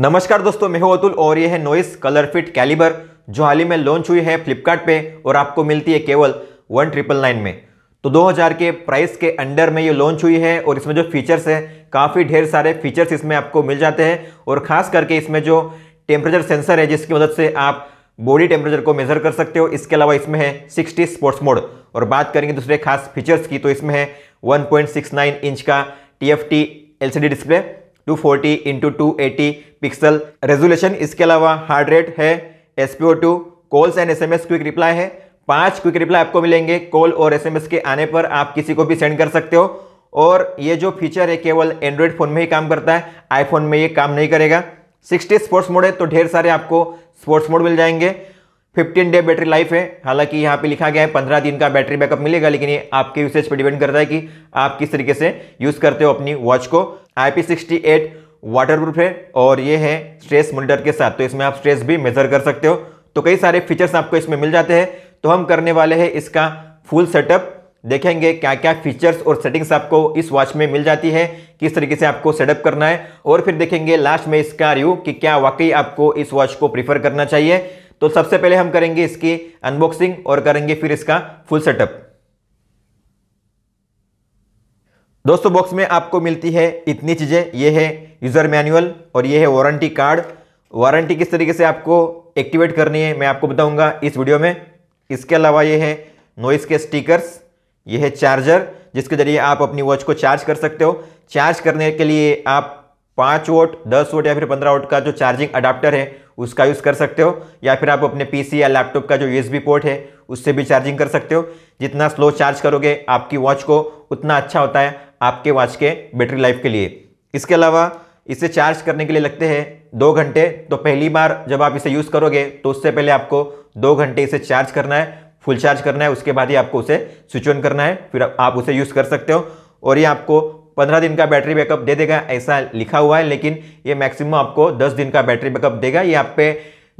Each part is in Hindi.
नमस्कार दोस्तों मैं हूं अतुल और ये है नोइस कलर फिट कैलिबर जो हाल ही में लॉन्च हुई है फ्लिपकार्ट पे और आपको मिलती है केवल वन ट्रिपल नाइन में तो 2000 के प्राइस के अंडर में ये लॉन्च हुई है और इसमें जो फीचर्स है काफ़ी ढेर सारे फीचर्स इसमें आपको मिल जाते हैं और ख़ास करके इसमें जो टेम्परेचर सेंसर है जिसकी मदद से आप बॉडी टेम्परेचर को मेजर कर सकते हो इसके अलावा इसमें है सिक्सटी स्पोर्ट्स मोड और बात करेंगे दूसरे खास फीचर्स की तो इसमें है वन इंच का T F T D display two forty into two eighty pixel resolution इसके अलावा हार्ड रेट है S P O two calls and S M S quick reply है पांच क्विक रिप्लाई आपको मिलेंगे कॉल और एस एम एस के आने पर आप किसी को भी सेंड कर सकते हो और ये जो फीचर है केवल एंड्रॉयड फ़ोन में ही काम करता है आईफोन में ये काम नहीं करेगा सिक्सटी स्पोर्ट्स मोड है तो ढेर सारे आपको स्पोर्ट्स मोड मिल जाएंगे फिफ्टीन डे बैटरी लाइफ है हालांकि यहाँ पे लिखा गया है पंद्रह दिन का बैटरी बैकअप मिलेगा लेकिन ये आपके यूसेज पर डिपेंड करता है कि आप किस तरीके से यूज़ करते हो अपनी वॉच को वाटर वाटरप्रूफ है और ये है स्ट्रेस मोनिटर के साथ तो इसमें आप स्ट्रेस भी मेजर कर सकते हो तो कई सारे फीचर्स आपको इसमें मिल जाते हैं तो हम करने वाले हैं इसका फुल सेटअप देखेंगे क्या क्या फीचर्स और सेटिंग्स आपको इस वॉच में मिल जाती है किस तरीके से आपको सेटअप करना है और फिर देखेंगे लास्ट में इसका रिव्यू कि क्या वाकई आपको इस वॉच को प्रीफर करना चाहिए तो सबसे पहले हम करेंगे इसकी अनबॉक्सिंग और करेंगे फिर इसका फुल सेटअप दोस्तों बॉक्स में आपको मिलती है इतनी चीज़ें ये है यूज़र मैनुअल और ये है वारंटी कार्ड वारंटी किस तरीके से आपको एक्टिवेट करनी है मैं आपको बताऊंगा इस वीडियो में इसके अलावा ये है नॉइस के स्टिकर्स ये है चार्जर जिसके ज़रिए आप अपनी वॉच को चार्ज कर सकते हो चार्ज करने के लिए आप पाँच वोट दस वोट या फिर पंद्रह वोट का जो चार्जिंग अडाप्टर है उसका यूज़ कर सकते हो या फिर आप अपने पीसी या लैपटॉप का जो यूएसबी पोर्ट है उससे भी चार्जिंग कर सकते हो जितना स्लो चार्ज करोगे आपकी वॉच को उतना अच्छा होता है आपके वॉच के बैटरी लाइफ के लिए इसके अलावा इसे चार्ज करने के लिए लगते हैं दो घंटे तो पहली बार जब आप इसे यूज़ करोगे तो उससे पहले आपको दो घंटे इसे चार्ज करना है फुल चार्ज करना है उसके बाद ही आपको उसे स्विच ऑन करना है फिर आप उसे यूज़ कर सकते हो और ये आपको पंद्रह दिन का बैटरी बैकअप दे देगा ऐसा लिखा हुआ है लेकिन ये मैक्सिमम आपको दस दिन का बैटरी बैकअप देगा ये आप पे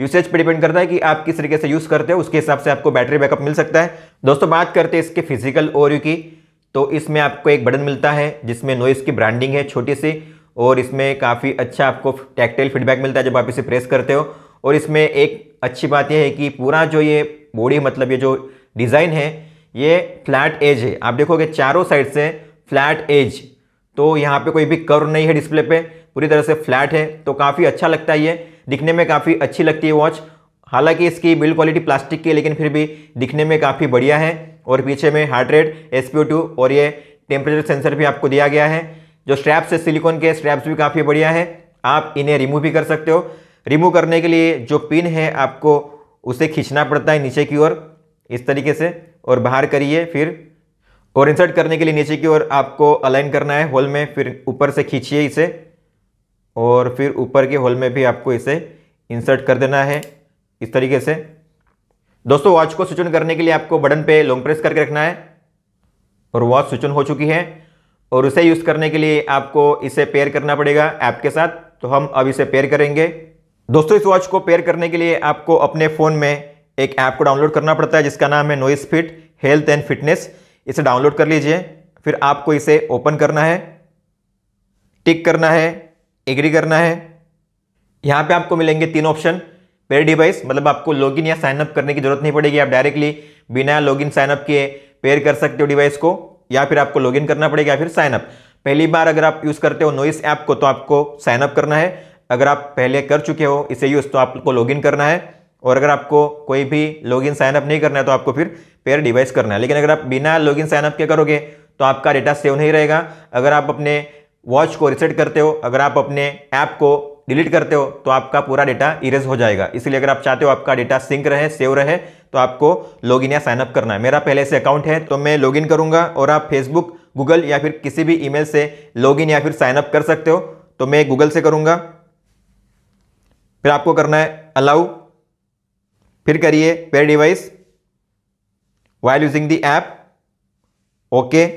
यूसेज पे डिपेंड करता है कि आप किस तरीके से यूज़ करते हो उसके हिसाब से आपको बैटरी बैकअप मिल सकता है दोस्तों बात करते हैं इसके फिजिकल ओर की तो इसमें आपको एक बटन मिलता है जिसमें नॉइस की ब्रांडिंग है छोटी सी और इसमें काफ़ी अच्छा आपको टैक्टाइल फीडबैक मिलता है जब आप इसे प्रेस करते हो और इसमें एक अच्छी बात यह है कि पूरा जो ये बॉडी मतलब ये जो डिज़ाइन है ये फ्लैट एज है आप देखोगे चारों साइड से फ्लैट एज तो यहाँ पे कोई भी कर्व नहीं है डिस्प्ले पे पूरी तरह से फ्लैट है तो काफ़ी अच्छा लगता है ये दिखने में काफ़ी अच्छी लगती है वॉच हालांकि इसकी बिल्ड क्वालिटी प्लास्टिक की है लेकिन फिर भी दिखने में काफ़ी बढ़िया है और पीछे में हार्ट रेट एस और ये टेम्परेचर सेंसर भी आपको दिया गया है जो स्ट्रैप्स है सिलिकॉन के स्ट्रैप्स भी काफ़ी बढ़िया है आप इन्हें रिमूव भी कर सकते हो रिमूव करने के लिए जो पिन है आपको उसे खींचना पड़ता है नीचे की ओर इस तरीके से और बाहर करिए फिर और इंसर्ट करने के लिए नीचे की ओर आपको अलाइन करना है होल में फिर ऊपर से खींचिए इसे और फिर ऊपर के होल में भी आपको इसे इंसर्ट कर देना है इस तरीके से दोस्तों वॉच को स्विच ऑन करने के लिए आपको बटन पे लॉन्ग प्रेस करके रखना है और वॉच स्विच ऑन हो चुकी है और उसे यूज़ करने के लिए आपको इसे पेयर करना पड़ेगा ऐप के साथ तो हम अब इसे पेयर करेंगे दोस्तों इस वॉच को पेयर करने के लिए आपको अपने फ़ोन में एक ऐप को डाउनलोड करना पड़ता है जिसका नाम है noise fit health and fitness इसे डाउनलोड कर लीजिए फिर आपको इसे ओपन करना है टिक करना है एग्री करना है यहाँ पे आपको मिलेंगे तीन ऑप्शन पेड डिवाइस मतलब आपको लॉगिन या साइनअप करने की जरूरत नहीं पड़ेगी आप डायरेक्टली बिना लॉगिन साइनअप किए पेयर कर सकते हो डिवाइस को या फिर आपको लॉगिन करना पड़ेगा या फिर साइनअप पहली बार अगर आप यूज़ करते हो नोइस ऐप को तो आपको साइनअप करना है अगर आप पहले कर चुके हो इसे यूज़ तो आपको लॉगिन करना है और अगर आपको कोई भी लॉगिन साइनअप नहीं करना है तो आपको फिर पेयर डिवाइस करना है लेकिन अगर आप बिना लॉगिन साइनअप के करोगे तो आपका डेटा सेव नहीं रहेगा अगर आप अपने वॉच को रिसेट करते हो अगर आप अपने ऐप को डिलीट करते हो तो आपका पूरा डेटा इरेज हो जाएगा इसलिए अगर आप चाहते हो आपका डेटा सिंक रहे सेव रहे तो आपको लॉगिन या साइनअप करना है मेरा पहले से अकाउंट है तो मैं लॉगिन करूंगा और आप फेसबुक गूगल या फिर किसी भी ईमेल से लॉगिन या फिर साइनअप कर सकते हो तो मैं गूगल से करूंगा फिर आपको करना है अलाउ फिर करिए pair device while using the app okay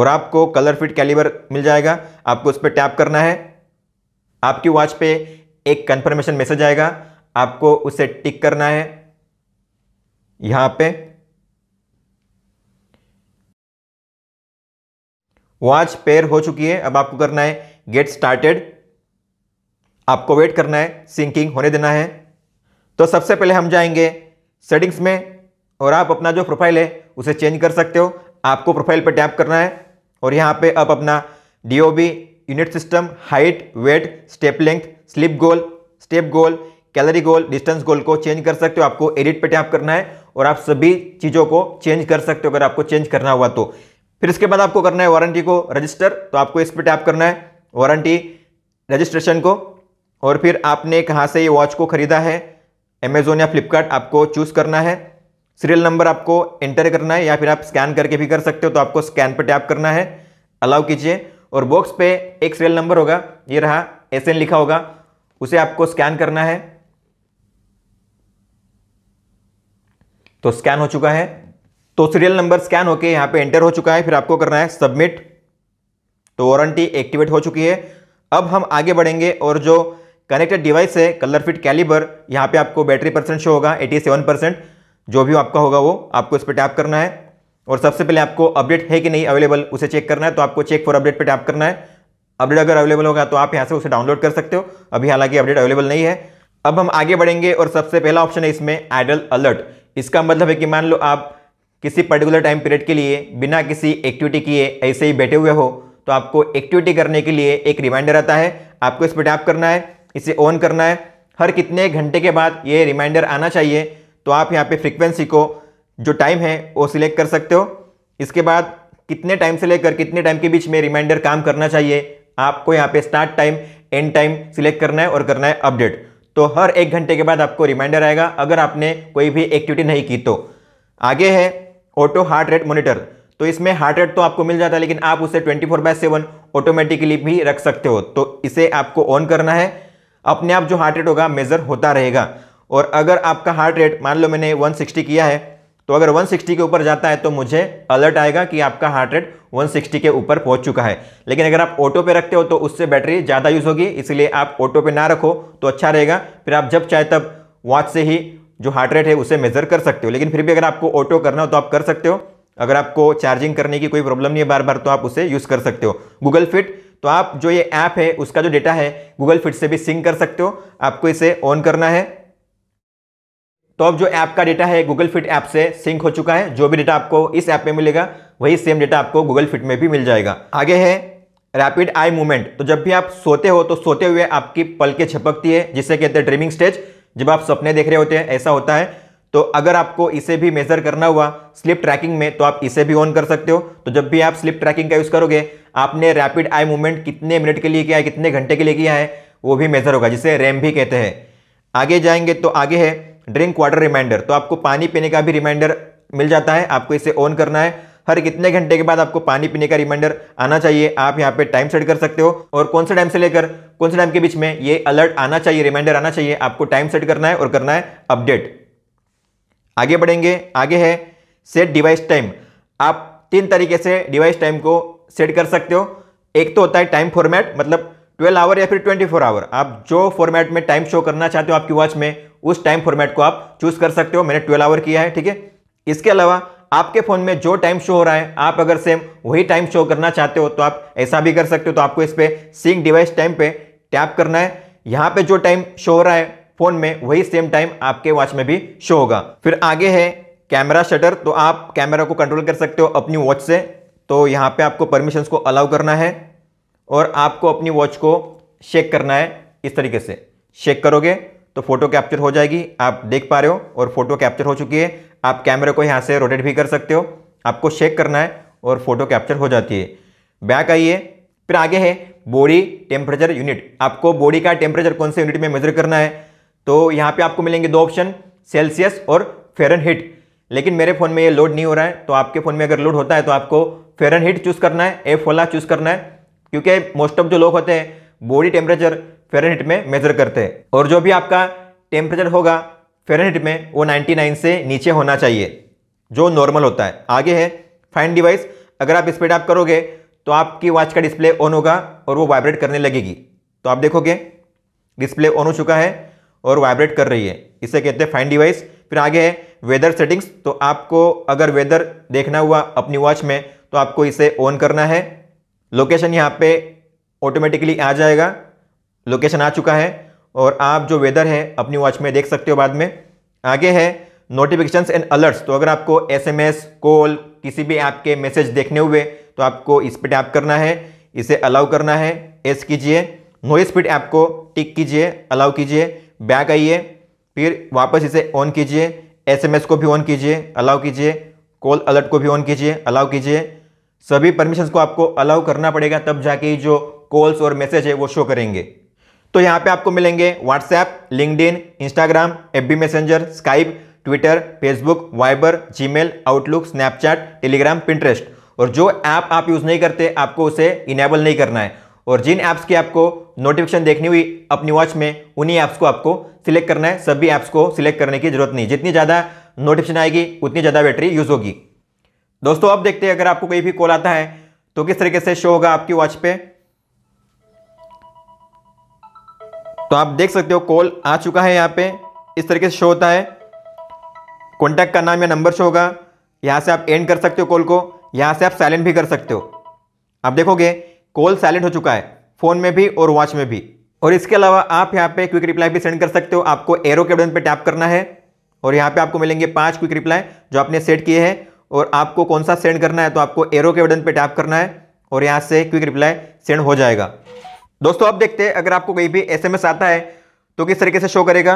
और आपको कलर फिट कैलिबर मिल जाएगा आपको उस पर टैप करना है आपकी वॉच पे एक कंफर्मेशन मैसेज आएगा आपको उसे टिक करना है यहां पे वॉच पेयर हो चुकी है अब आपको करना है गेट स्टार्टेड आपको वेट करना है सिंकिंग होने देना है तो सबसे पहले हम जाएंगे सेटिंग्स में और आप अपना जो प्रोफाइल है उसे चेंज कर सकते हो आपको प्रोफाइल पर टैप करना है और यहाँ पे आप अपना the unit system height weight step length sleep goal step goal calorie goal distance goal को चेंज कर सकते हो आपको एडिट पे टैप करना है और आप सभी चीज़ों को चेंज कर सकते हो अगर आपको चेंज करना हुआ तो फिर इसके बाद आपको करना है वारंटी को रजिस्टर तो आपको इस पर टैप करना है वारंटी रजिस्ट्रेशन को और फिर आपने कहाँ से ये वॉच को ख़रीदा है अमेजोन या फ्लिपकार्ट आपको चूज़ करना है सीरियल नंबर आपको एंटर करना है या फिर आप स्कैन करके भी कर सकते हो तो आपको स्कैन पर टैप करना है अलाउ कीजिए और बॉक्स पे एक सीरियल नंबर होगा ये रहा एस लिखा होगा उसे आपको स्कैन करना है तो स्कैन हो चुका है तो सीरियल नंबर स्कैन होके यहां पे एंटर हो चुका है फिर आपको करना है सबमिट तो वारंटी एक्टिवेट हो चुकी है अब हम आगे बढ़ेंगे और जो कनेक्टेड डिवाइस है कलर फिट कैलिबर यहां पे आपको बैटरी परसेंट शो होगा 87 परसेंट जो भी आपका होगा वो आपको इस पर टैप करना है और सबसे पहले आपको अपडेट है कि नहीं अवेलेबल उसे चेक करना है तो आपको चेक फॉर अपडेट पर टैप करना है अपडेट अगर अवेलेबल होगा तो आप यहाँ से उसे डाउनलोड कर सकते हो अभी हालांकि अपडेट अवेलेबल नहीं है अब हम आगे बढ़ेंगे और सबसे पहला ऑप्शन है इसमें एडल अलर्ट इसका मतलब है कि मान लो आप किसी पर्टिकुलर टाइम पीरियड के लिए बिना किसी एक्टिविटी किए ऐसे ही बैठे हुए हो तो आपको एक्टिविटी करने के लिए एक रिमाइंडर आता है आपको इस पर टैप करना है इसे ऑन करना है हर कितने घंटे के बाद ये रिमाइंडर आना चाहिए तो आप यहाँ पे फ्रीक्वेंसी को जो टाइम है वो सिलेक्ट कर सकते हो इसके बाद कितने टाइम से लेकर कितने टाइम के बीच में रिमाइंडर काम करना चाहिए आपको यहाँ पे start time end time select करना है और करना है अपडेट तो हर एक घंटे के बाद आपको रिमाइंडर आएगा अगर आपने कोई भी एक्टिविटी नहीं की तो आगे है ऑटो हार्ट रेट मोनिटर तो इसमें हार्ट रेट तो आपको मिल जाता है लेकिन आप उसे 24 फोर बाय सेवन ऑटोमेटिकली भी रख सकते हो तो इसे आपको ऑन करना है अपने आप जो हार्ट रेट होगा मेज़र होता रहेगा और अगर आपका हार्ट रेट मान लो मैंने 160 किया है तो अगर 160 के ऊपर जाता है तो मुझे अलर्ट आएगा कि आपका हार्ट रेट 160 के ऊपर पहुंच चुका है लेकिन अगर आप ऑटो पे रखते हो तो उससे बैटरी ज़्यादा यूज़ होगी इसलिए आप ऑटो पे ना रखो तो अच्छा रहेगा फिर आप जब चाहे तब वॉच से ही जो हार्ट रेट है उसे मेज़र कर सकते हो लेकिन फिर भी अगर आपको ऑटो करना हो तो आप कर सकते हो अगर आपको चार्जिंग करने की कोई प्रॉब्लम नहीं है बार बार तो आप उसे यूज़ कर सकते हो गूगल फिट तो आप जो ये ऐप है उसका जो डेटा है गूगल फिट से भी सिंक कर सकते हो आपको इसे ऑन करना है तो अब जो ऐप का डेटा है गूगल फिट ऐप से सिंक हो चुका है जो भी डेटा आपको इस ऐप में मिलेगा वही सेम डेटा आपको गूगल फिट में भी मिल जाएगा आगे है रैपिड आई मूवमेंट तो जब भी आप सोते हो तो सोते हुए आपकी पलके छपकती है जिसे कहते हैं ड्रीमिंग स्टेज जब आप सपने देख रहे होते हैं ऐसा होता है तो अगर आपको इसे भी मेजर करना हुआ स्लिप ट्रैकिंग में तो आप इसे भी ऑन कर सकते हो तो जब भी आप स्लिप ट्रैकिंग का यूज़ करोगे आपने रैपिड आई मूवमेंट कितने मिनट के लिए किया है कितने घंटे के लिए किया है वो भी मेजर होगा जिसे रैम भी कहते हैं आगे जाएंगे तो आगे है ड्रिंक वाटर रिमाइंडर तो आपको पानी पीने का भी रिमाइंडर मिल जाता है आपको इसे ऑन करना है हर कितने घंटे के बाद आपको पानी पीने का रिमाइंडर आना चाहिए आप यहाँ पे टाइम सेट कर सकते हो और कौन से टाइम से लेकर कौन से टाइम के बीच में ये अलर्ट आना चाहिए रिमाइंडर आना चाहिए आपको टाइम सेट करना है और करना है अपडेट आगे बढ़ेंगे आगे है सेट डिवाइस टाइम आप तीन तरीके से डिवाइस टाइम को सेट कर सकते हो एक तो होता है टाइम फॉर्मेट मतलब ट्वेल्व आवर या फिर ट्वेंटी फोर आवर आप जो फॉर्मेट में टाइम शो करना चाहते हो आपकी वॉच में उस टाइम फॉर्मेट को आप चूज कर सकते हो मैंने ट्वेल्व आवर किया है ठीक है इसके अलावा आपके फ़ोन में जो टाइम शो हो रहा है आप अगर सेम वही टाइम शो करना चाहते हो तो आप ऐसा भी कर सकते हो तो आपको इस पर सिंग डिवाइस टाइम पे टैप करना है यहाँ पे जो टाइम शो हो रहा है फ़ोन में वही सेम टाइम आपके वॉच में भी शो होगा फिर आगे है कैमरा शटर तो आप कैमरा को कंट्रोल कर सकते हो अपनी वॉच से तो यहाँ पे आपको परमिशंस को अलाउ करना है और आपको अपनी वॉच को शेक करना है इस तरीके से शेक करोगे तो फोटो कैप्चर हो जाएगी आप देख पा रहे हो और फोटो कैप्चर हो चुकी है आप कैमरे को यहाँ से रोटेट भी कर सकते हो आपको शेक करना है और फोटो कैप्चर हो जाती है बैक आइए फिर आगे है बॉडी टेम्परेचर यूनिट आपको बॉडी का टेम्परेचर कौन से यूनिट में मेजर करना है तो यहाँ पे आपको मिलेंगे दो ऑप्शन सेल्सियस और फेरनहीट लेकिन मेरे फ़ोन में ये लोड नहीं हो रहा है तो आपके फ़ोन में अगर लोड होता है तो आपको फेरनहीट चूज़ करना है एफ वाला चूज़ करना है क्योंकि मोस्ट ऑफ जो लोग होते हैं बॉडी टेम्परेचर फेरनहिट में मेजर करते हैं और जो भी आपका टेम्परेचर होगा फेरनहिट में वो 99 से नीचे होना चाहिए जो नॉर्मल होता है आगे है फाइन डिवाइस अगर आप स्पीड आप करोगे तो आपकी वॉच का डिस्प्ले ऑन होगा और वो वाइब्रेट करने लगेगी तो आप देखोगे डिस्प्ले ऑन हो चुका है और वाइब्रेट कर रही है इसे कहते हैं फाइन डिवाइस फिर आगे है वेदर सेटिंग्स तो आपको अगर वेदर देखना हुआ अपनी वॉच में तो आपको इसे ऑन करना है लोकेशन यहाँ पे ऑटोमेटिकली आ जाएगा लोकेशन आ चुका है और आप जो वेदर है अपनी वॉच में देख सकते हो बाद में आगे है नोटिफिकेशन एंड अलर्ट्स तो अगर आपको एसएमएस कॉल किसी भी ऐप के मैसेज देखने हुए तो आपको इस पर टैप करना है इसे अलाउ करना है एस कीजिए नो स्पीड ऐप को टिक कीजिए अलाउ कीजिए बैक आइए फिर वापस इसे ऑन कीजिए एसएमएस को भी ऑन कीजिए अलाउ कीजिए कॉल अलर्ट को भी ऑन कीजिए अलाउ कीजिए सभी परमिशंस को आपको अलाउ करना पड़ेगा तब जाके जो कॉल्स और मैसेज है वो शो करेंगे तो यहाँ पे आपको मिलेंगे WhatsApp LinkedIn Instagram F B Messenger Skype Twitter Facebook Viber Gmail Outlook Snapchat Telegram Pinterest और जो ऐप आप यूज़ नहीं करते आपको उसे इनेबल नहीं करना है और जिन ऐप्स की आपको नोटिफिकेशन देखनी हुई अपनी वॉच में उन्हीं ऐप्स को आपको सिलेक्ट करना है सभी ऐप्स को सिलेक्ट करने की जरूरत नहीं जितनी ज़्यादा नोटिफिकेशन आएगी उतनी ज़्यादा बैटरी यूज़ होगी दोस्तों अब देखते हैं अगर आपको कोई भी कॉल आता है तो किस तरीके से शो होगा आपकी वॉच पे तो आप देख सकते हो कॉल आ चुका है यहाँ पे इस तरीके से शो होता है कॉन्टैक्ट का नाम या नंबर शो होगा यहाँ से आप एंड कर सकते हो कॉल को यहाँ से आप साइलेंट भी कर सकते हो आप देखोगे कॉल साइलेंट हो चुका है फ़ोन में भी और वॉच में भी और इसके अलावा आप यहाँ पे क्विक रिप्लाई भी सेंड कर सकते हो आपको एरो के बटन पे टैप करना है और यहाँ पे आपको मिलेंगे पांच क्विक रिप्लाई जो आपने सेट किए हैं और आपको कौन सा सेंड करना है तो आपको एरो के बटन पे टैप करना है और यहाँ से क्विक रिप्लाई सेंड हो जाएगा दोस्तों अब देखते हैं अगर आपको कहीं भी एसएमएस आता है तो किस तरीके से शो करेगा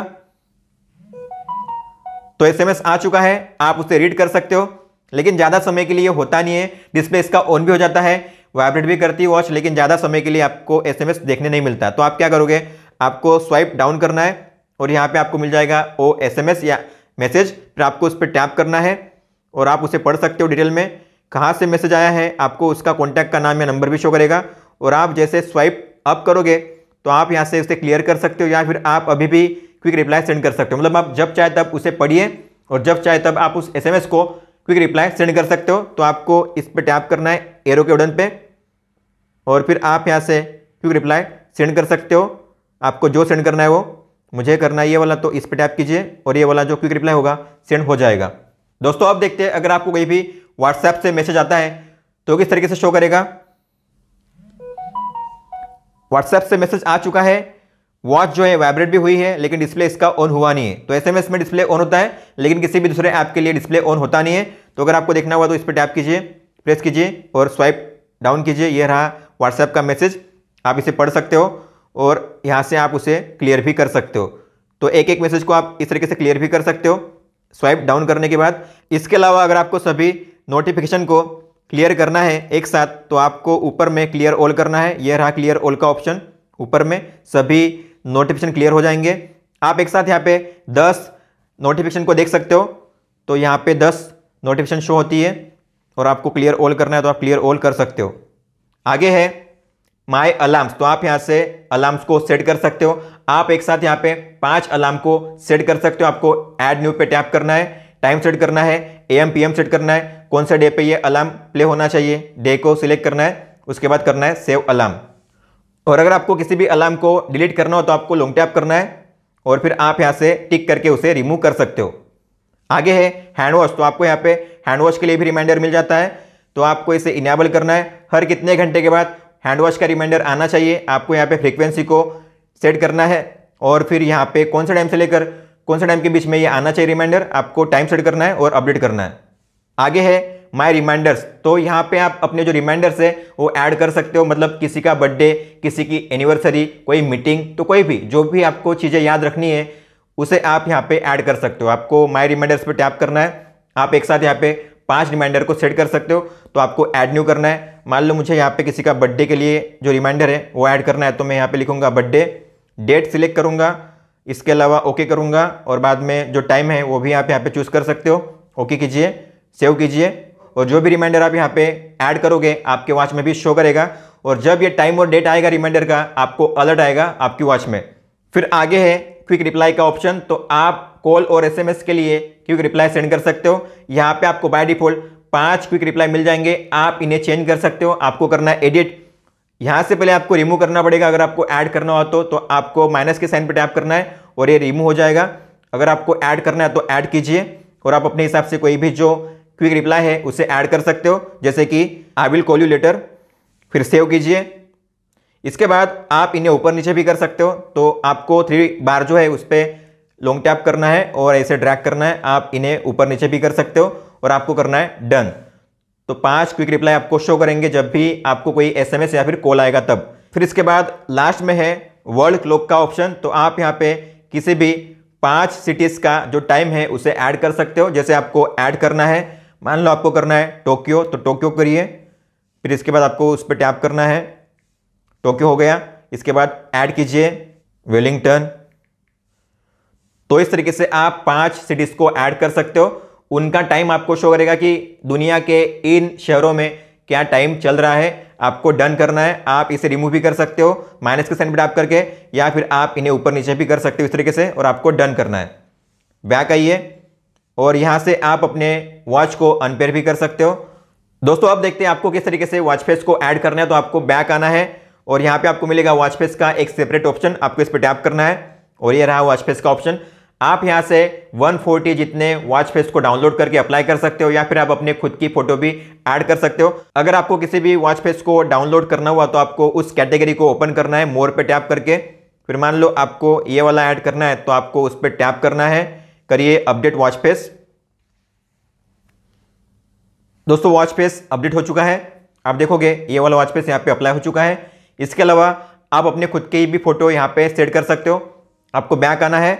तो एसएमएस आ चुका है आप उसे रीड कर सकते हो लेकिन ज़्यादा समय के लिए होता नहीं है डिस्प्ले इसका ऑन भी हो जाता है वाइब्रेट भी करती है वॉच लेकिन ज़्यादा समय के लिए आपको एस देखने नहीं मिलता तो आप क्या करोगे आपको स्वाइप डाउन करना है और यहाँ पे आपको मिल जाएगा ओ एस या मैसेज फिर आपको उस पर टैप करना है और आप उसे पढ़ सकते हो डिटेल में कहाँ से मैसेज आया है आपको उसका कॉन्टैक्ट का नाम या नंबर भी शो करेगा और आप जैसे स्वाइप अप करोगे तो आप यहाँ से उसे क्लियर कर सकते हो या फिर आप अभी भी क्विक रिप्लाई सेंड कर सकते हो मतलब आप जब चाहे तब उसे पढ़िए और जब चाहे तब आप उस एसएमएस को क्विक रिप्लाई सेंड कर सकते हो तो आपको इस पर टैप करना है एरो के उडन पे और फिर आप यहाँ से क्विक रिप्लाई सेंड कर सकते हो आपको जो सेंड करना है वो मुझे करना है ये वाला तो इस पर टैप कीजिए और ये वाला जो क्विक रिप्लाई होगा सेंड हो जाएगा दोस्तों अब देखते हैं अगर आपको कहीं भी व्हाट्सएप से मैसेज आता है तो किस तरीके से शो करेगा व्हाट्सएप से मैसेज आ चुका है वॉच जो है वाइब्रेट भी हुई है लेकिन डिस्प्ले इसका ऑन हुआ नहीं है तो एस में डिस्प्ले ऑन होता है लेकिन किसी भी दूसरे ऐप के लिए डिस्प्ले ऑन होता नहीं है तो अगर आपको देखना हुआ तो इस पर टैप कीजिए प्रेस कीजिए और स्वाइप डाउन कीजिए यह रहा व्हाट्सएप का मैसेज आप इसे पढ़ सकते हो और यहाँ से आप उसे क्लियर भी कर सकते हो तो एक एक मैसेज को आप इस तरीके से क्लियर भी कर सकते हो स्वाइप डाउन करने के बाद इसके अलावा अगर आपको सभी नोटिफिकेशन को क्लियर करना है एक साथ तो आपको ऊपर में क्लियर ऑल करना है यह रहा क्लियर ऑल का ऑप्शन ऊपर में सभी नोटिफिकेशन क्लियर हो जाएंगे आप एक साथ यहाँ पे 10 नोटिफिकेशन को देख सकते हो तो यहाँ पे 10 नोटिफिकेशन शो होती है और आपको क्लियर ऑल करना है तो आप क्लियर ऑल कर सकते हो आगे है माई अलार्म्स तो आप यहां से अलार्म्स को सेट कर सकते हो आप एक साथ यहां पे पांच अलार्म को सेट कर सकते हो आपको एड न्यू पे टैप करना है टाइम सेट करना है A M P M set करना है कौन सा डे पे ये अलार्म प्ले होना चाहिए डे को सिलेक्ट करना है उसके बाद करना है सेव अलार्म और अगर आपको किसी भी अलार्म को डिलीट करना हो तो आपको लॉन्ग टैप करना है और फिर आप यहाँ से टिक करके उसे रिमूव कर सकते हो आगे है हैंड वॉश तो आपको यहाँ पे हैंड वॉश के लिए भी रिमाइंडर मिल जाता है तो आपको इसे इनेबल करना है हर कितने घंटे के बाद हैंड वॉश का रिमाइंडर आना चाहिए आपको यहाँ पे फ्रीक्वेंसी को सेट करना है और फिर यहाँ पे कौन सा टाइम से लेकर कौन सा टाइम के बीच में ये आना चाहिए रिमाइंडर आपको टाइम सेट करना है और अपडेट करना है आगे है माई रिमाइंडर्स तो यहाँ पे आप अपने जो रिमाइंडर्स है वो ऐड कर सकते हो मतलब किसी का बर्थडे किसी की एनिवर्सरी कोई मीटिंग तो कोई भी जो भी आपको चीज़ें याद रखनी है उसे आप यहाँ पे ऐड कर सकते हो आपको माई रिमाइंडर्स पे टैप करना है आप एक साथ यहाँ पे पांच रिमाइंडर को सेट कर सकते हो तो आपको ऐड न्यू करना है मान लो मुझे यहाँ पे किसी का बर्थडे के लिए जो रिमाइंडर है वो ऐड करना है तो मैं यहाँ पे लिखूंगा बर्थडे डेट सिलेक्ट करूंगा इसके अलावा ओके करूंगा और बाद में जो टाइम है वो भी आप यहाँ पे चूज़ कर सकते हो ओके कीजिए सेव कीजिए और जो भी रिमाइंडर आप यहाँ पे ऐड करोगे आपके वॉच में भी शो करेगा और जब ये टाइम और डेट आएगा रिमाइंडर का आपको अलर्ट आएगा आपकी वॉच में फिर आगे है क्विक रिप्लाई का ऑप्शन तो आप कॉल और एसएमएस के लिए क्विक रिप्लाई सेंड कर सकते हो यहाँ पे आपको बाय डिफॉल्ट पांच क्विक रिप्लाई मिल जाएंगे आप इन्हें चेंज कर सकते हो आपको करना है एडिट यहां से पहले आपको रिमूव करना पड़ेगा अगर आपको ऐड करना हो तो, तो आपको माइनस के साइन पर टैप करना है और ये रिमूव हो जाएगा अगर आपको ऐड करना है तो ऐड कीजिए और आप अपने हिसाब से कोई भी जो क्विक रिप्लाई है उसे ऐड कर सकते हो जैसे कि I will call you later फिर सेव कीजिए इसके बाद आप इन्हें ऊपर नीचे भी कर सकते हो तो आपको थ्री बार जो है उस पर लॉन्ग टैप करना है और ऐसे ड्रैग करना है आप इन्हें ऊपर नीचे भी कर सकते हो और आपको करना है डन तो पांच क्विक रिप्लाई आपको शो करेंगे जब भी आपको कोई एसएमएस या फिर कॉल आएगा तब फिर इसके बाद लास्ट में है वर्ल्ड क्लॉक का ऑप्शन तो आप यहाँ पे किसी भी पांच सिटीज़ का जो टाइम है उसे ऐड कर सकते हो जैसे आपको ऐड करना है मान लो आपको करना है टोक्यो तो टोक्यो करिए फिर इसके बाद आपको उस पर टैप करना है टोक्यो हो गया इसके बाद ऐड कीजिए वेलिंगटन तो इस तरीके से आप पांच सिटीज़ को ऐड कर सकते हो उनका टाइम आपको शो करेगा कि दुनिया के इन शहरों में क्या टाइम चल रहा है आपको डन करना है आप इसे रिमूव भी कर सकते हो माइनस के साइन भी टाप करके या फिर आप इन्हें ऊपर नीचे भी कर सकते हो इस तरीके से और आपको डन करना है बैक आइए और यहाँ से आप अपने वॉच को अनपेयर भी कर सकते हो दोस्तों अब देखते हैं आपको किस तरीके से वॉच फेस को ऐड करना है तो आपको बैक आना है और यहाँ पे आपको मिलेगा वॉच फेस का एक सेपरेट ऑप्शन आपको इस पर टैप करना है और ये रहा वॉच फेस का ऑप्शन आप यहाँ से 140 जितने वॉच फेस को डाउनलोड करके अप्लाई कर सकते हो या फिर आप अपने खुद की फोटो भी ऐड कर सकते हो अगर आपको किसी भी वॉच फेस को डाउनलोड करना हुआ तो आपको उस कैटेगरी को ओपन करना है मोर पे टैप करके फिर मान लो आपको ये वाला ऐड करना है तो आपको उस पर टैप करना है करिए अपडेट वॉच फेस दोस्तों वॉच फेस अपडेट हो चुका है आप देखोगे ये वाला वॉच फेस यहाँ पे अप्लाई हो चुका है इसके अलावा आप अपने खुद की भी फोटो यहाँ पे सेट कर सकते हो आपको बैक आना है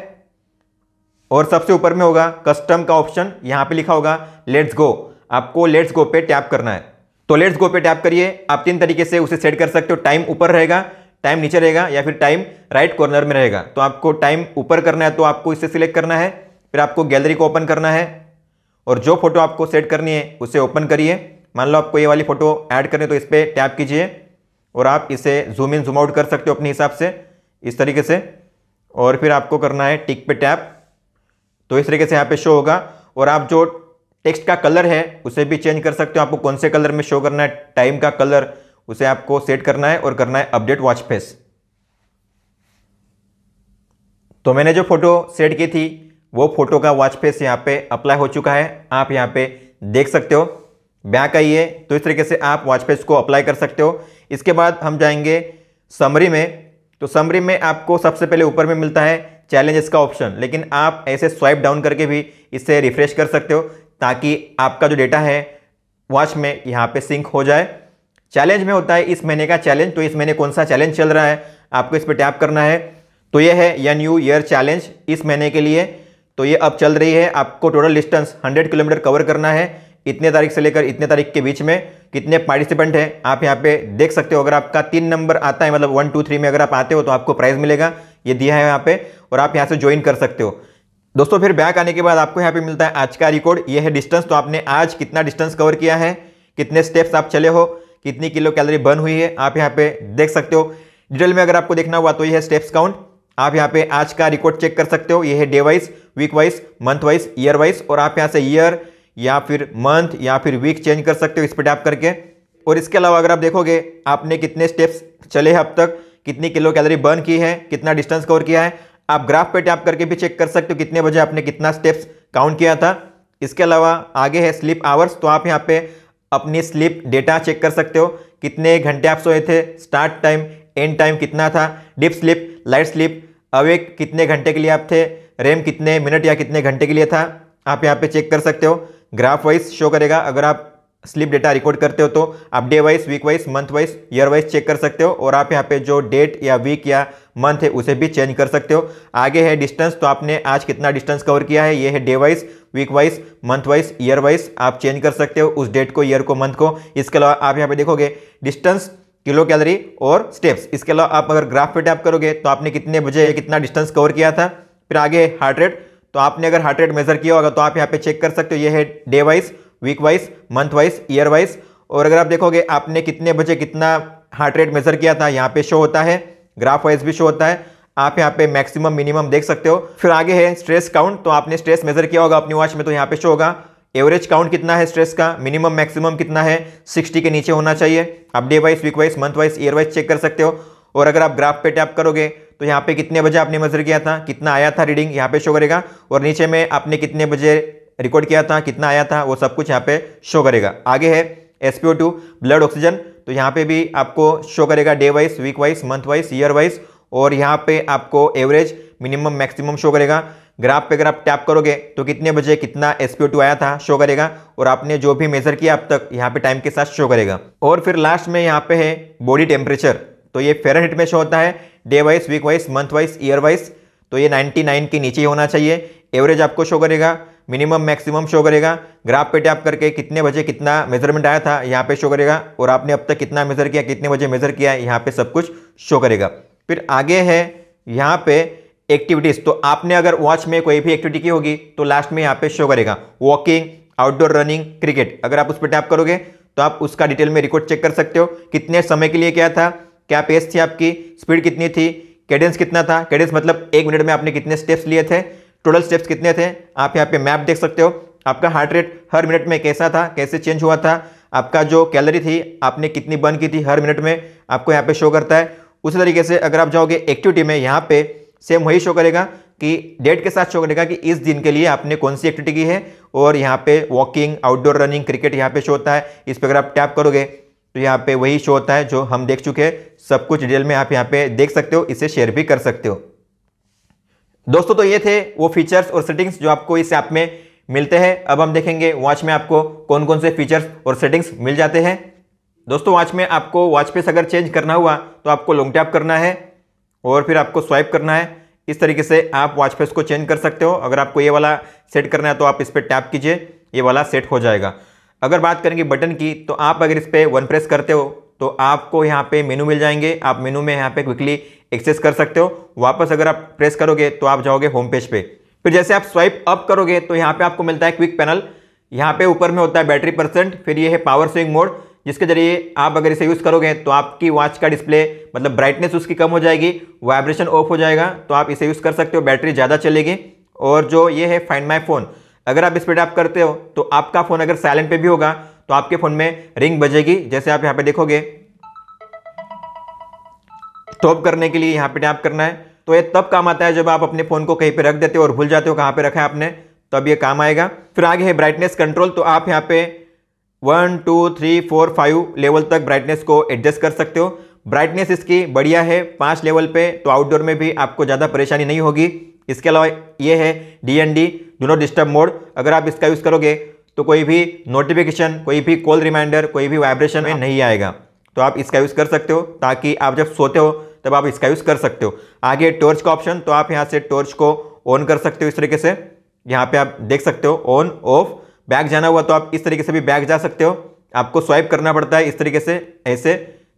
और सबसे ऊपर में होगा कस्टम का ऑप्शन यहाँ पे लिखा होगा लेट्स गो आपको लेट्स गो पे टैप करना है तो लेट्स गो पे टैप करिए आप तीन तरीके से उसे सेट कर सकते हो टाइम ऊपर रहेगा टाइम नीचे रहेगा या फिर टाइम राइट कॉर्नर में रहेगा तो आपको टाइम ऊपर करना है तो आपको इसे सिलेक्ट करना है फिर आपको गैलरी को ओपन करना है और जो फोटो आपको सेट करनी है उसे ओपन करिए मान लो आपको ये वाली फ़ोटो ऐड करनी है तो इस पर टैप कीजिए और आप इसे जूम इन जूम आउट कर सकते हो अपने हिसाब से इस तरीके से और फिर आपको करना है टिक पे टैप तो इस तरीके से यहाँ पे शो होगा और आप जो टेक्स्ट का कलर है उसे भी चेंज कर सकते हो आपको कौन से कलर में शो करना है टाइम का कलर उसे आपको सेट करना है और करना है अपडेट वॉच फेस तो मैंने जो फोटो सेट की थी वो फोटो का वॉच फेस यहाँ पे अप्लाई हो चुका है आप यहाँ पे देख सकते हो बैक आइए तो इस तरीके से आप वॉच फेस को अप्लाई कर सकते हो इसके बाद हम जाएंगे समरी में तो समरी में आपको सबसे पहले ऊपर में मिलता है चैलेंज इसका ऑप्शन लेकिन आप ऐसे स्वाइप डाउन करके भी इसे रिफ्रेश कर सकते हो ताकि आपका जो डेटा है वॉच में यहाँ पे सिंक हो जाए चैलेंज में होता है इस महीने का चैलेंज तो इस महीने कौन सा चैलेंज चल रहा है आपको इस पर टैप करना है तो ये है या न्यू ईयर चैलेंज इस महीने के लिए तो ये अब चल रही है आपको टोटल डिस्टेंस 100 किलोमीटर कवर करना है इतने तारीख से लेकर इतने तारीख के बीच में कितने पार्टिसिपेंट हैं आप यहाँ पे देख सकते हो अगर आपका तीन नंबर आता है मतलब वन टू थ्री में अगर आप आते हो तो आपको प्राइज़ मिलेगा ये दिया है यहाँ पे और आप यहाँ से ज्वाइन कर सकते हो दोस्तों फिर बैक आने के बाद आपको यहाँ पे मिलता है आज का रिकॉर्ड ये है डिस्टेंस तो आपने आज कितना डिस्टेंस कवर किया है कितने स्टेप्स आप चले हो कितनी किलो कैलोरी बर्न हुई है आप यहाँ पे देख सकते हो डिटेल में अगर आपको देखना हुआ तो यह है स्टेप्स काउंट आप यहाँ पे आज का रिकॉर्ड चेक कर सकते हो यह है day wise week wise month wise year wise और आप यहाँ से ईयर या फिर मंथ या फिर वीक चेंज कर सकते हो इस पर टैप करके और इसके अलावा अगर आप देखोगे आपने कितने स्टेप्स चले हैं अब तक कितनी किलो कैलोरी बर्न की है कितना डिस्टेंस कवर किया है आप ग्राफ पे टैप करके भी चेक कर सकते हो कितने बजे आपने कितना स्टेप्स काउंट किया था इसके अलावा आगे है स्लीप आवर्स तो आप यहाँ पे अपनी स्लीप डेटा चेक कर सकते हो कितने घंटे आप सोए थे स्टार्ट टाइम एंड टाइम कितना था deep sleep light sleep awake कितने घंटे के लिए आप थे रेम कितने मिनट या कितने घंटे के लिए था आप यहाँ पे चेक कर सकते हो ग्राफ वाइज शो करेगा अगर आप स्लिप डेटा रिकॉर्ड करते हो तो आप day wise week wise month wise year wise check कर सकते हो और आप यहाँ पे जो डेट या वीक या मंथ है उसे भी चेंज कर सकते हो आगे है डिस्टेंस तो आपने आज कितना डिस्टेंस कवर किया है ये है day wise week wise month wise year wise आप चेंज कर सकते हो उस डेट को ईयर को मंथ को इसके अलावा आप यहाँ पे देखोगे डिस्टेंस किलो कैलरी और स्टेप्स इसके अलावा आप अगर ग्राफ पे टैप करोगे तो आपने कितने बजे कितना डिस्टेंस कवर किया था फिर आगे हार्ट रेट तो आपने अगर हार्ट रेट मेजर किया होगा तो आप यहाँ पे चेक कर सकते हो ये है day wise week wise month wise year wise और अगर आप देखोगे आपने कितने बजे कितना हार्ट रेट मेजर किया था यहाँ पे शो होता है ग्राफ वाइज भी शो होता है आप यहाँ पे मैक्सिमम मिनिमम देख सकते हो फिर आगे है स्ट्रेस काउंट तो आपने स्ट्रेस मेजर किया होगा अपनी वॉच में तो यहाँ पे शो होगा एवरेज काउंट कितना है स्ट्रेस का मिनिमम मैक्सिमम कितना है 60 के नीचे होना चाहिए आप day wise week wise month wise year wise check कर सकते हो और अगर आप ग्राफ पे टैप करोगे तो यहाँ पे कितने बजे आपने मेजर किया था कितना आया था रीडिंग यहाँ पे शो करेगा और नीचे में आपने कितने बजे रिकॉर्ड किया था कितना आया था वो सब कुछ यहाँ पे शो करेगा आगे है एस ब्लड ऑक्सीजन तो यहाँ पे भी आपको शो करेगा day wise week wise month wise year wise और यहाँ पे आपको एवरेज मिनिमम मैक्सिमम शो करेगा ग्राफ पे अगर आप टैप करोगे तो कितने बजे कितना एस आया था शो करेगा और आपने जो भी मेजर किया अब तक यहाँ पे टाइम के साथ शो करेगा और फिर लास्ट में यहाँ पे है बॉडी टेम्परेचर तो ये फेरनहिट में शो होता है day wise week wise month wise year wise तो ये 99 के नीचे ही होना चाहिए एवरेज आपको शो करेगा मिनिमम मैक्सिमम शो करेगा ग्राफ पे टैप करके कितने बजे कितना मेजरमेंट आया था यहाँ पे शो करेगा और आपने अब तक कितना मेजर किया कितने बजे मेजर किया है यहाँ पे सब कुछ शो करेगा फिर आगे है यहाँ पे एक्टिविटीज़ तो आपने अगर वॉच में कोई भी एक्टिविटी की होगी तो लास्ट में यहाँ पे शो करेगा वॉकिंग आउटडोर रनिंग क्रिकेट अगर आप उस पर टैप करोगे तो आप उसका डिटेल में रिकॉर्ड चेक कर सकते हो कितने समय के लिए क्या था क्या पेस थी आपकी स्पीड कितनी थी कैडेंस कितना था कैडेंस मतलब एक मिनट में आपने कितने स्टेप्स लिए थे टोटल स्टेप्स कितने थे आप यहाँ पे मैप देख सकते हो आपका हार्ट रेट हर मिनट में कैसा था कैसे चेंज हुआ था आपका जो कैलरी थी आपने कितनी बर्न की थी हर मिनट में आपको यहाँ पे शो करता है उसी तरीके से अगर आप जाओगे एक्टिविटी में यहाँ पे सेम वही शो करेगा कि डेट के साथ शो करेगा कि इस दिन के लिए आपने कौन सी एक्टिविटी की है और यहाँ पे वॉकिंग आउटडोर रनिंग क्रिकेट यहाँ पे शो होता है इस पर अगर आप टैप करोगे तो यहाँ पे वही शो होता है जो हम देख चुके हैं सब कुछ डिटेल में आप यहाँ पे देख सकते हो इसे शेयर भी कर सकते हो दोस्तों तो ये थे वो फीचर्स और सेटिंग्स जो आपको इस ऐप में मिलते हैं अब हम देखेंगे वॉच में आपको कौन कौन से फीचर्स और सेटिंग्स मिल जाते हैं दोस्तों वॉच में आपको वॉच पेस अगर चेंज करना हुआ तो आपको लॉन्ग टैप करना है और फिर आपको स्वाइप करना है इस तरीके से आप वॉच फेस को चेंज कर सकते हो अगर आपको ये वाला सेट करना है तो आप इस पर टैप कीजिए ये वाला सेट हो जाएगा अगर बात करेंगे बटन की तो आप अगर इस पर वन प्रेस करते हो तो आपको यहाँ पे मेनू मिल जाएंगे आप मेनू में यहाँ पे क्विकली एक्सेस कर सकते हो वापस अगर आप प्रेस करोगे तो आप जाओगे होम पेज पे फिर जैसे आप स्वाइप अप करोगे तो यहाँ पे आपको मिलता है क्विक पैनल यहाँ पे ऊपर में होता है बैटरी परसेंट फिर ये है पावर स्विंग मोड जिसके जरिए आप अगर इसे यूज़ करोगे तो आपकी वॉच का डिस्प्ले मतलब ब्राइटनेस उसकी कम हो जाएगी वाइब्रेशन ऑफ हो जाएगा तो आप इसे यूज़ कर सकते हो बैटरी ज़्यादा चलेगी और जो ये है फाइंड माई फ़ोन अगर आप इस पर टैप करते हो तो आपका फ़ोन अगर साइलेंट पे भी होगा तो आपके फ़ोन में रिंग बजेगी जैसे आप यहां पे देखोगे स्टॉप तो करने के लिए यहां पे टैप करना है तो ये तब काम आता है जब आप अपने फ़ोन को कहीं पे रख देते हो और भूल जाते हो कहां पे रखा है आपने तब ये काम आएगा फिर आगे है ब्राइटनेस कंट्रोल तो आप यहां पे one two three four five level तक ब्राइटनेस को एडजस्ट कर सकते हो ब्राइटनेस इसकी बढ़िया है पांच लेवल पे तो आउटडोर में भी आपको ज़्यादा परेशानी नहीं होगी इसके अलावा ये है D N D do not disturb mode अगर आप इसका यूज़ करोगे तो कोई भी नोटिफिकेशन कोई भी कॉल रिमाइंडर कोई भी वाइब्रेशन में नहीं आएगा तो आप इसका यूज़ कर सकते हो ताकि आप जब सोते हो तब आप इसका यूज़ कर सकते हो आगे टॉर्च का ऑप्शन तो आप यहाँ से टॉर्च को ऑन कर सकते हो इस तरीके से यहाँ पे आप देख सकते हो ऑन ऑफ बैग जाना हुआ तो आप इस तरीके से भी बैग जा सकते हो आपको स्वाइप करना पड़ता है इस तरीके से ऐसे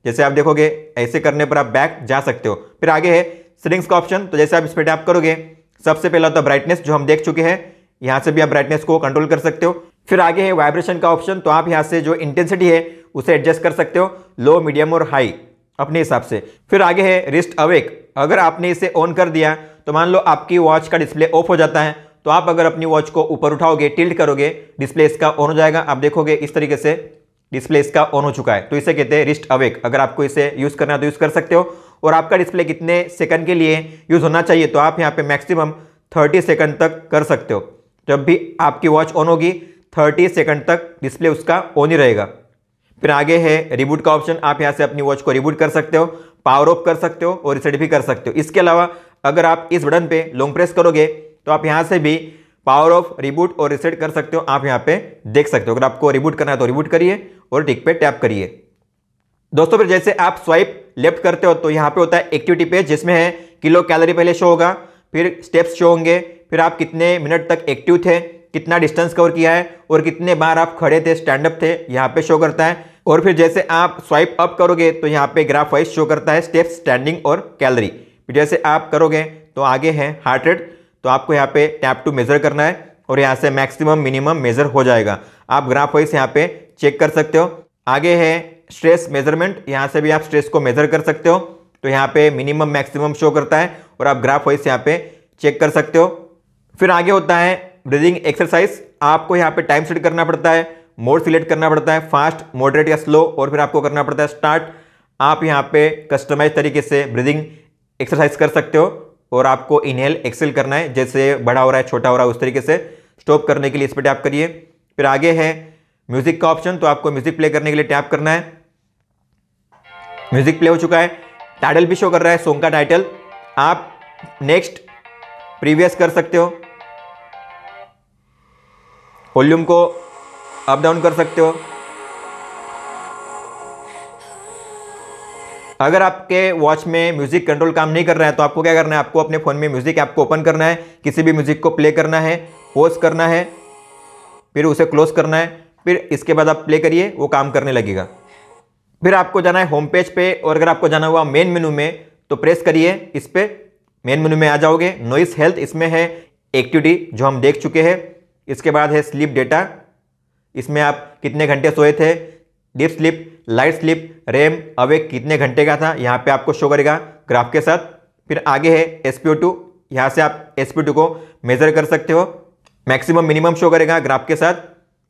जैसे आप देखोगे ऐसे करने पर आप बैक जा सकते हो फिर आगे है सेटिंग्स का ऑप्शन तो जैसे आप इस पर टैप करोगे सबसे पहला तो ब्राइटनेस जो हम देख चुके हैं यहाँ से भी आप ब्राइटनेस को कंट्रोल कर सकते हो फिर आगे है वाइब्रेशन का ऑप्शन तो आप यहाँ से जो इंटेंसिटी है उसे एडजस्ट कर सकते हो लो मीडियम और हाई अपने हिसाब से फिर आगे है रिस्ट अवेक अगर आपने इसे ऑन कर दिया तो मान लो आपकी वॉच का डिस्प्ले ऑफ हो जाता है तो आप अगर अपनी वॉच को ऊपर उठाओगे टिल्ट करोगे डिस्प्ले इसका ऑन हो जाएगा आप देखोगे इस तरीके से डिस्प्ले इसका ऑन हो चुका है तो इसे कहते हैं रिस्ट अवेक अगर आपको इसे यूज़ करना है तो यूज़ कर सकते हो और आपका डिस्प्ले कितने सेकंड के लिए यूज़ होना चाहिए तो आप यहाँ पे मैक्सिमम 30 सेकंड तक कर सकते हो जब भी आपकी वॉच ऑन होगी थर्टी सेकंड तक डिस्प्ले उसका ऑन ही रहेगा फिर आगे है रिबूट का ऑप्शन आप यहाँ से अपनी वॉच को रिबूट कर सकते हो पावर ऑफ कर सकते हो और रिसेट भी कर सकते हो इसके अलावा अगर आप इस बटन पे लॉन्ग प्रेस करोगे तो आप यहाँ से भी पावर ऑफ रिबूट और रिसेट कर सकते हो आप यहाँ पे देख सकते हो अगर आपको रिबूट करना है तो रिबूट करिए और टिक पे टैप करिए दोस्तों फिर जैसे आप स्वाइप लेफ्ट करते हो तो यहाँ पे होता है एक्टिविटी पेज जिसमें है किलो कैलोरी पहले शो होगा फिर स्टेप्स शो होंगे फिर आप कितने मिनट तक एक्टिव थे कितना डिस्टेंस कवर किया है और कितने बार आप खड़े थे स्टैंड अप थे यहाँ पे शो करता है और फिर जैसे आप स्वाइप अप करोगे तो यहाँ पे ग्राफ वाइज शो करता है स्टेप स्टैंडिंग और कैलरी फिर जैसे आप करोगे तो आगे है हार्ट रेट तो आपको यहाँ पे टैप टू मेज़र करना है और यहाँ से मैक्सिमम मिनिमम मेज़र हो जाएगा आप ग्राफ वाइज यहाँ पे चेक कर सकते हो आगे है स्ट्रेस मेजरमेंट यहाँ से भी आप स्ट्रेस को मेज़र कर सकते हो तो यहाँ पे मिनिमम मैक्सिमम शो करता है और आप ग्राफ वाइज यहाँ पे चेक कर सकते हो फिर आगे होता है ब्रीदिंग एक्सरसाइज आपको यहाँ पे टाइम सेट करना पड़ता है मोड सिलेक्ट करना पड़ता है फास्ट मॉडरेट या स्लो और फिर आपको करना पड़ता है स्टार्ट आप यहाँ पे कस्टमाइज तरीके से ब्रीदिंग एक्सरसाइज कर सकते हो और आपको इनहेल एक्सेल करना है जैसे बड़ा हो रहा है छोटा हो रहा है उस तरीके से स्टॉप करने के लिए इस पर टैप करिए फिर आगे है म्यूजिक का ऑप्शन तो आपको म्यूजिक प्ले करने के लिए टैप करना है म्यूजिक प्ले हो चुका है टाइटल भी शो कर रहा है सॉन्ग का टाइटल आप नेक्स्ट प्रीवियस कर सकते हो वॉल्यूम को अप डाउन कर सकते हो अगर आपके वॉच में म्यूज़िक कंट्रोल काम नहीं कर रहा है तो आपको क्या करना है आपको अपने फ़ोन में म्यूज़िक ऐप को ओपन करना है किसी भी म्यूज़िक को प्ले करना है पोज करना है फिर उसे क्लोज करना है फिर इसके बाद आप प्ले करिए वो काम करने लगेगा फिर आपको जाना है होम पेज पे और अगर आपको जाना हुआ मेन मेनू में तो प्रेस करिए इस पर मेन मेनू में आ जाओगे नॉइस हेल्थ इसमें है एक्टिविटी जो हम देख चुके हैं इसके बाद है स्लीप डेटा इसमें आप कितने घंटे सोए थे deep sleep light sleep REM awake कितने घंटे का था यहाँ पे आपको शो करेगा ग्राफ के साथ फिर आगे है एस पी ओ टू यहाँ से आप एस पी टू को मेज़र कर सकते हो मैक्सिमम मिनिमम शो करेगा ग्राफ के साथ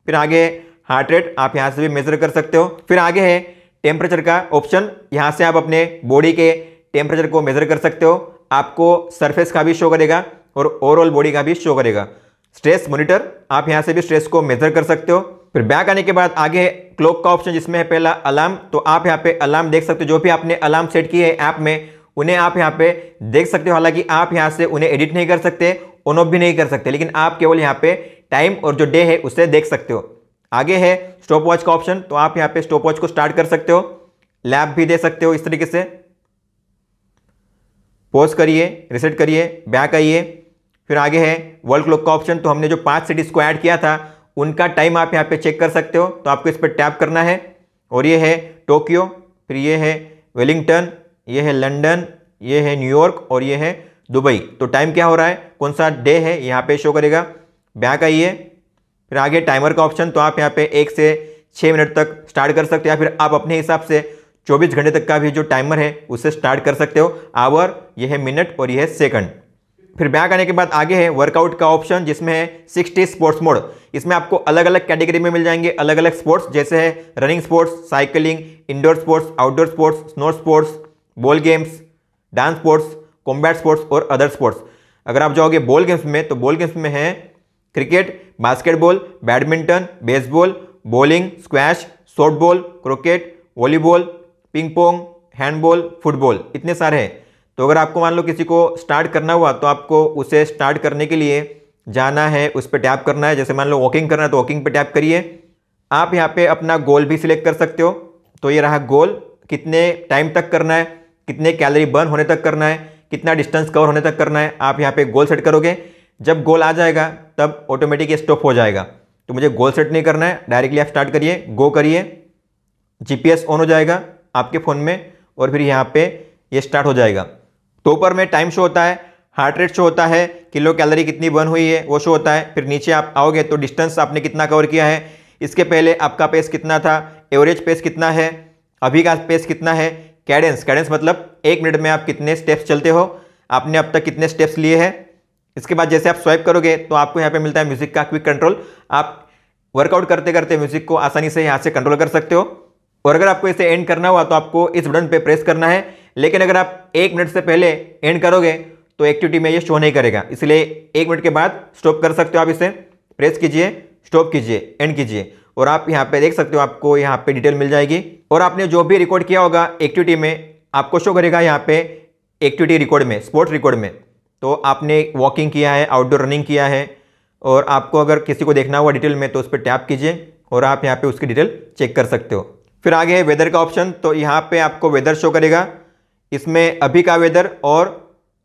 फिर आगे है हार्ट रेट आप यहाँ से भी मेज़र कर सकते हो फिर आगे है टेम्परेचर का ऑप्शन यहाँ से आप अपने बॉडी के टेम्परेचर को मेज़र कर सकते हो आपको सरफेस का भी शो करेगा और ओवरऑल बॉडी का भी शो करेगा स्ट्रेस मॉनिटर आप यहाँ से भी स्ट्रेस को मेजर कर सकते हो फिर बैक आने के बाद आगे है क्लॉक का ऑप्शन जिसमें है पहला अलार्म तो आप यहाँ पे अलार्म देख सकते हो जो भी आपने अलार्म सेट किए हैं ऐप में उन्हें आप यहाँ पे देख सकते हो हालांकि आप यहाँ से उन्हें एडिट नहीं कर सकते ऑन ऑफ भी नहीं कर सकते लेकिन आप केवल यहाँ पे टाइम और जो डे है उसे देख सकते हो आगे है स्टॉप वॉच का ऑप्शन तो आप यहाँ पे स्टॉप वॉच को स्टार्ट कर सकते हो लैब भी दे सकते हो इस तरीके से पॉज करिए रिसेट करिए बैक आइए फिर आगे है वर्ल्ड क्लॉक का ऑप्शन तो हमने जो पांच सिटीज़ को ऐड किया था उनका टाइम आप यहाँ पे चेक कर सकते हो तो आपको इस पर टैप करना है और ये है टोक्यो फिर ये है वेलिंगटन ये है लंदन ये है न्यूयॉर्क और ये है दुबई तो टाइम क्या हो रहा है कौन सा डे है यहाँ पे शो करेगा बैक आइए फिर आगे टाइमर का ऑप्शन तो आप यहाँ पे एक से छः मिनट तक स्टार्ट कर सकते हो या फिर आप अपने हिसाब से 24 घंटे तक का भी जो टाइमर है उसे स्टार्ट कर सकते हो आवर यह है मिनट और यह है सेकंड फिर बैक आने के बाद आगे है वर्कआउट का ऑप्शन जिसमें है सिक्सटी स्पोर्ट्स मोड इसमें आपको अलग अलग कैटेगरी में मिल जाएंगे अलग अलग स्पोर्ट्स जैसे है running sports cycling indoor sports outdoor sports snow sports ball games dance sports combat sports और अदर स्पोर्ट्स अगर आप जाओगे बॉल गेम्स में तो बॉल गेम्स में है cricket basketball badminton baseball bowling squash short ball cricket volleyball ping pong handball football इतने सारे हैं तो अगर आपको मान लो किसी को स्टार्ट करना हुआ तो आपको उसे स्टार्ट करने के लिए जाना है उस पर टैप करना है जैसे मान लो वॉकिंग करना है तो वॉकिंग पर टैप करिए आप यहाँ पे अपना गोल भी सिलेक्ट कर सकते हो तो ये रहा गोल कितने टाइम तक करना है कितने कैलोरी बर्न होने तक करना है कितना डिस्टेंस कवर होने तक करना है आप यहाँ पे गोल सेट करोगे जब गोल आ जाएगा तब ऑटोमेटिक ये स्टॉप हो जाएगा तो मुझे गोल सेट नहीं करना है डायरेक्टली आप स्टार्ट करिए गो करिए जीपीएस ऑन हो जाएगा आपके फ़ोन में और फिर यहाँ पे ये स्टार्ट हो जाएगा तो ऊपर में टाइम शो होता है हार्ट रेट शो होता है किलो कैलोरी कितनी बर्न हुई है वो शो होता है फिर नीचे आप आओगे तो डिस्टेंस आपने कितना कवर किया है इसके पहले आपका पेस कितना था एवरेज पेस कितना है अभी का पेस कितना है कैडेंस कैडेंस मतलब एक मिनट में आप कितने स्टेप्स चलते हो आपने अब तक कितने स्टेप्स लिए हैं इसके बाद जैसे आप स्वाइप करोगे तो आपको यहाँ पे मिलता है म्यूजिक का क्विक कंट्रोल आप वर्कआउट करते करते म्यूजिक को आसानी से यहाँ से कंट्रोल कर सकते हो और अगर आपको इसे एंड करना हुआ तो आपको इस बटन पे प्रेस करना है लेकिन अगर आप एक मिनट से पहले एंड करोगे तो एक्टिविटी में ये शो नहीं करेगा इसलिए एक मिनट के बाद स्टॉप कर सकते हो आप इसे प्रेस कीजिए स्टॉप कीजिए एंड कीजिए और आप यहाँ पे देख सकते हो आपको यहाँ पे डिटेल मिल जाएगी और आपने जो भी रिकॉर्ड किया होगा एक्टिविटी में आपको शो करेगा यहाँ पे एक्टिविटी रिकॉर्ड में स्पोर्ट्स रिकॉर्ड में तो आपने वॉकिंग किया है आउटडोर रनिंग किया है और आपको अगर किसी को देखना हुआ डिटेल में तो उस पर टैप कीजिए और आप यहाँ पर उसकी डिटेल चेक कर सकते हो फिर आगे है वेदर का ऑप्शन तो यहाँ पर आपको वेदर शो करेगा इसमें अभी का वेदर और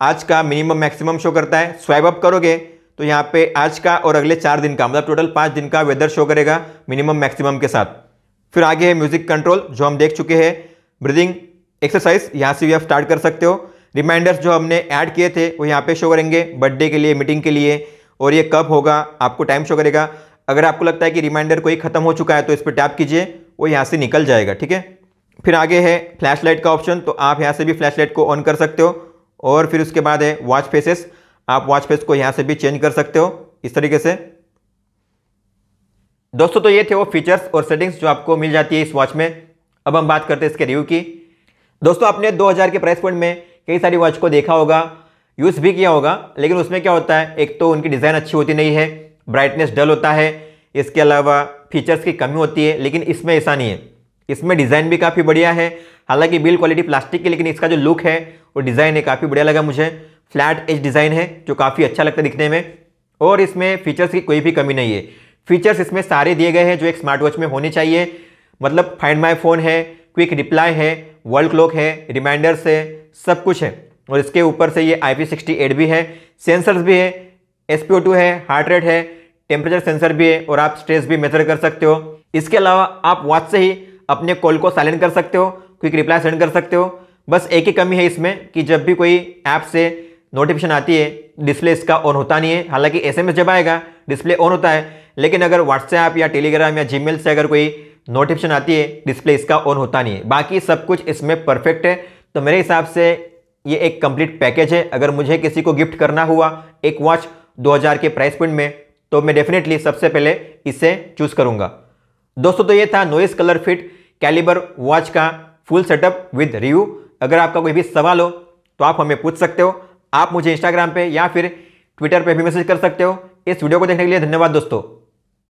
आज का मिनिमम मैक्सिमम शो करता है स्वाइप अप करोगे तो यहाँ पे आज का और अगले चार दिन का मतलब टोटल पाँच दिन का वेदर शो करेगा मिनिमम मैक्सिमम के साथ फिर आगे है म्यूजिक कंट्रोल जो हम देख चुके हैं ब्रीदिंग एक्सरसाइज यहाँ से भी आप स्टार्ट कर सकते हो रिमाइंडर्स जो हमने ऐड किए थे वो यहाँ पे शो करेंगे बर्थडे के लिए मीटिंग के लिए और ये कब होगा आपको टाइम शो करेगा अगर आपको लगता है कि रिमाइंडर कोई ख़त्म हो चुका है तो इस पर टैप कीजिए वो यहाँ से निकल जाएगा ठीक है फिर आगे है फ्लैश लाइट का ऑप्शन तो आप यहाँ से भी फ्लैश लाइट को ऑन कर सकते हो और फिर उसके बाद है वॉच फेसेस आप वॉच फेस को यहाँ से भी चेंज कर सकते हो इस तरीके से दोस्तों तो ये थे वो फीचर्स और सेटिंग्स जो आपको मिल जाती है इस वॉच में अब हम बात करते हैं इसके रिव्यू की दोस्तों आपने 2000 के प्राइस पॉइंट में कई सारी वॉच को देखा होगा यूज़ भी किया होगा लेकिन उसमें क्या होता है एक तो उनकी डिज़ाइन अच्छी होती नहीं है ब्राइटनेस डल होता है इसके अलावा फीचर्स की कमी होती है लेकिन इसमें ऐसा नहीं है इसमें डिज़ाइन भी काफ़ी बढ़िया है हालांकि बिल्ड क्वालिटी प्लास्टिक की लेकिन इसका जो लुक है और डिज़ाइन है काफ़ी बढ़िया लगा मुझे फ्लैट एज डिज़ाइन है जो काफ़ी अच्छा लगता है दिखने में और इसमें फीचर्स की कोई भी कमी नहीं है फीचर्स इसमें सारे दिए गए हैं जो एक स्मार्ट वॉच में होने चाहिए मतलब फाइंड माई फ़ोन है क्विक रिप्लाई है वर्ल्ड क्लॉक है रिमाइंडर्स है सब कुछ है और इसके ऊपर से ये आई पी भी है सेंसर्स भी है एस है हार्ट रेट है टेम्परेचर सेंसर भी है और आप स्ट्रेस भी मेजर कर सकते हो इसके अलावा आप वॉच से ही अपने कॉल को साइलेंट कर सकते हो क्विक रिप्लाई सेंड कर सकते हो बस एक ही कमी है इसमें कि जब भी कोई ऐप से नोटिफिकेशन आती है डिस्प्ले इसका ऑन होता नहीं है हालांकि एसएमएस जब आएगा डिस्प्ले ऑन होता है लेकिन अगर व्हाट्सएप या टेलीग्राम या जीमेल से अगर कोई नोटिफिकेशन आती है डिस्प्ले इसका ऑन होता नहीं है बाकी सब कुछ इसमें परफेक्ट है तो मेरे हिसाब से ये एक कंप्लीट पैकेज है अगर मुझे किसी को गिफ्ट करना हुआ एक वॉच 2000 के प्राइस पॉइंट में तो मैं डेफिनेटली सबसे पहले इसे चूज़ करूँगा दोस्तों तो ये था noise colour fit Caliber watch का फुल सेटअप विद रिव्यू अगर आपका कोई भी सवाल हो तो आप हमें पूछ सकते हो आप मुझे इंस्टाग्राम पे या फिर ट्विटर पे भी मैसेज कर सकते हो इस वीडियो को देखने के लिए धन्यवाद दोस्तों